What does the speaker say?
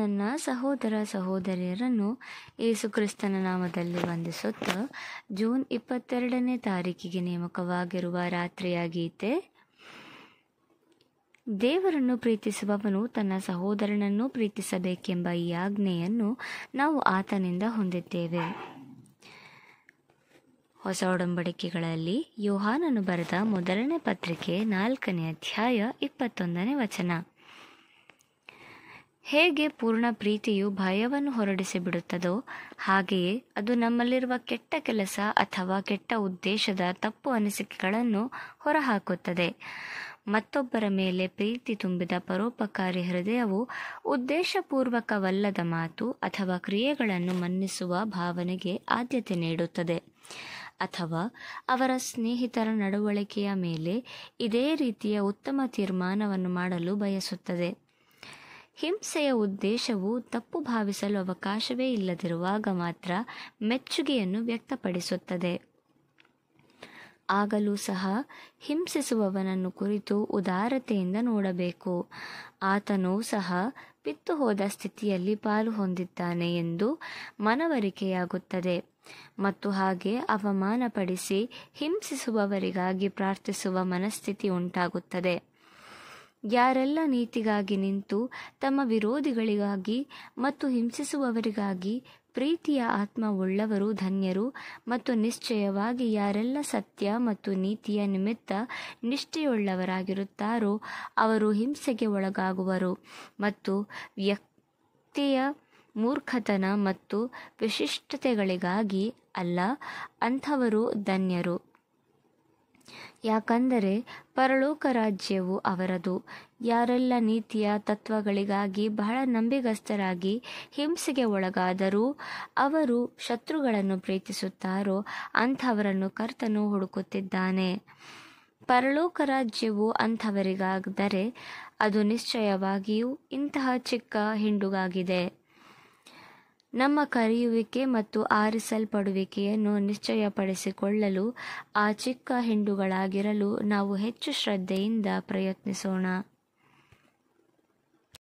ನನ್ನ ಸಹೋದರ ಸಹೋದರಿಯರನ್ನು ಯೇಸುಕ್ರಿಸ್ತನ ನಾಮದಲ್ಲಿ ವಂದಿಸುತ್ತ ಜೂನ್ ಇಪ್ಪತ್ತೆರಡನೇ ತಾರೀಕಿಗೆ ನೇಮಕವಾಗಿರುವ ರಾತ್ರಿಯ ಗೀತೆ ದೇವರನ್ನು ಪ್ರೀತಿಸುವವನು ತನ್ನ ಸಹೋದರನನ್ನು ಪ್ರೀತಿಸಬೇಕೆಂಬ ಈ ಆಜ್ಞೆಯನ್ನು ನಾವು ಆತನಿಂದ ಹೊಂದಿದ್ದೇವೆ ಹೊಸ ಒಡಂಬಡಿಕೆಗಳಲ್ಲಿ ಯೋಹಾನನು ಬರೆದ ಮೊದಲನೇ ಪತ್ರಿಕೆ ನಾಲ್ಕನೇ ಅಧ್ಯಾಯ ಇಪ್ಪತ್ತೊಂದನೇ ವಚನ ಹೇಗೆ ಪೂರ್ಣ ಪ್ರೀತಿಯು ಭಯವನ್ನು ಹೊರಡಿಸಿಬಿಡುತ್ತದೋ ಹಾಗೆಯೇ ಅದು ನಮ್ಮಲ್ಲಿರುವ ಕೆಟ್ಟ ಕೆಲಸ ಅಥವಾ ಕೆಟ್ಟ ಉದ್ದೇಶದ ತಪ್ಪು ಅನಿಸಿಕೆಗಳನ್ನು ಹೊರಹಾಕುತ್ತದೆ ಮತ್ತೊಬ್ಬರ ಮೇಲೆ ಪ್ರೀತಿ ತುಂಬಿದ ಪರೋಪಕಾರಿ ಹೃದಯವು ಉದ್ದೇಶಪೂರ್ವಕವಲ್ಲದ ಮಾತು ಅಥವಾ ಕ್ರಿಯೆಗಳನ್ನು ಮನ್ನಿಸುವ ಭಾವನೆಗೆ ಆದ್ಯತೆ ನೀಡುತ್ತದೆ ಅಥವಾ ಅವರ ಸ್ನೇಹಿತರ ನಡವಳಿಕೆಯ ಮೇಲೆ ಇದೇ ರೀತಿಯ ಉತ್ತಮ ತೀರ್ಮಾನವನ್ನು ಮಾಡಲು ಬಯಸುತ್ತದೆ ಹಿಂಸೆಯ ಉದ್ದೇಶವು ತಪ್ಪು ಭಾವಿಸಲು ಅವಕಾಶವೇ ಇಲ್ಲದಿರುವಾಗ ಮಾತ್ರ ಮೆಚ್ಚುಗೆಯನ್ನು ವ್ಯಕ್ತಪಡಿಸುತ್ತದೆ ಆಗಲೂ ಸಹ ಹಿಂಸಿಸುವವನನ್ನು ಕುರಿತು ಉದಾರತೆಯಿಂದ ನೋಡಬೇಕು ಆತನು ಸಹ ಬಿತ್ತು ಹೋದ ಸ್ಥಿತಿಯಲ್ಲಿ ಪಾಲು ಹೊಂದಿದ್ದಾನೆ ಎಂದು ಮನವರಿಕೆಯಾಗುತ್ತದೆ ಮತ್ತು ಹಾಗೆ ಅವಮಾನಪಡಿಸಿ ಹಿಂಸಿಸುವವರಿಗಾಗಿ ಪ್ರಾರ್ಥಿಸುವ ಮನಸ್ಥಿತಿ ಉಂಟಾಗುತ್ತದೆ ಯಾರೆಲ್ಲ ನೀತಿಗಾಗಿ ನಿಂತು ತಮ್ಮ ವಿರೋಧಿಗಳಿಗಾಗಿ ಮತ್ತು ಹಿಂಸಿಸುವವರಿಗಾಗಿ ಪ್ರೀತಿಯ ಆತ್ಮವುಳ್ಳವರು ಧನ್ಯರು ಮತ್ತು ನಿಶ್ಚಯವಾಗಿ ಯಾರೆಲ್ಲ ಸತ್ಯ ಮತ್ತು ನೀತಿಯ ನಿಮಿತ್ತ ನಿಷ್ಠೆಯುಳ್ಳವರಾಗಿರುತ್ತಾರೋ ಅವರು ಹಿಂಸೆಗೆ ಒಳಗಾಗುವರು ಮತ್ತು ವ್ಯಕ್ತಿಯ ಮೂರ್ಖತನ ಮತ್ತು ವಿಶಿಷ್ಟತೆಗಳಿಗಾಗಿ ಅಲ್ಲ ಅಂಥವರು ಧನ್ಯರು ಯಾಕಂದರೆ ಪರಲೋಕ ರಾಜ್ಯವು ಅವರದು ಯಾರೆಲ್ಲ ನೀತಿಯ ತತ್ವಗಳಿಗಾಗಿ ಬಹಳ ನಂಬಿಗಸ್ತರಾಗಿ ಹಿಂಸೆಗೆ ಒಳಗಾದರೂ ಅವರು ಶತ್ರುಗಳನ್ನು ಪ್ರೀತಿಸುತ್ತಾರೋ ಅಂಥವರನ್ನು ಕರ್ತನು ಹುಡುಕುತ್ತಿದ್ದಾನೆ ಪರಲೋಕ ರಾಜ್ಯವು ಅಂಥವರಿಗಾದರೆ ಅದು ನಿಶ್ಚಯವಾಗಿಯೂ ಇಂತಹ ಚಿಕ್ಕ ಹಿಂಡುಗಾಗಿದೆ ನಮ್ಮ ಕರೆಯುವಿಕೆ ಮತ್ತು ಆರಿಸಲ್ಪಡುವಿಕೆಯನ್ನು ನಿಶ್ಚಯಪಡಿಸಿಕೊಳ್ಳಲು ಆ ಚಿಕ್ಕ ಹಿಂಡುಗಳಾಗಿರಲು ನಾವು ಹೆಚ್ಚು ಶ್ರದ್ಧೆಯಿಂದ ಪ್ರಯತ್ನಿಸೋಣ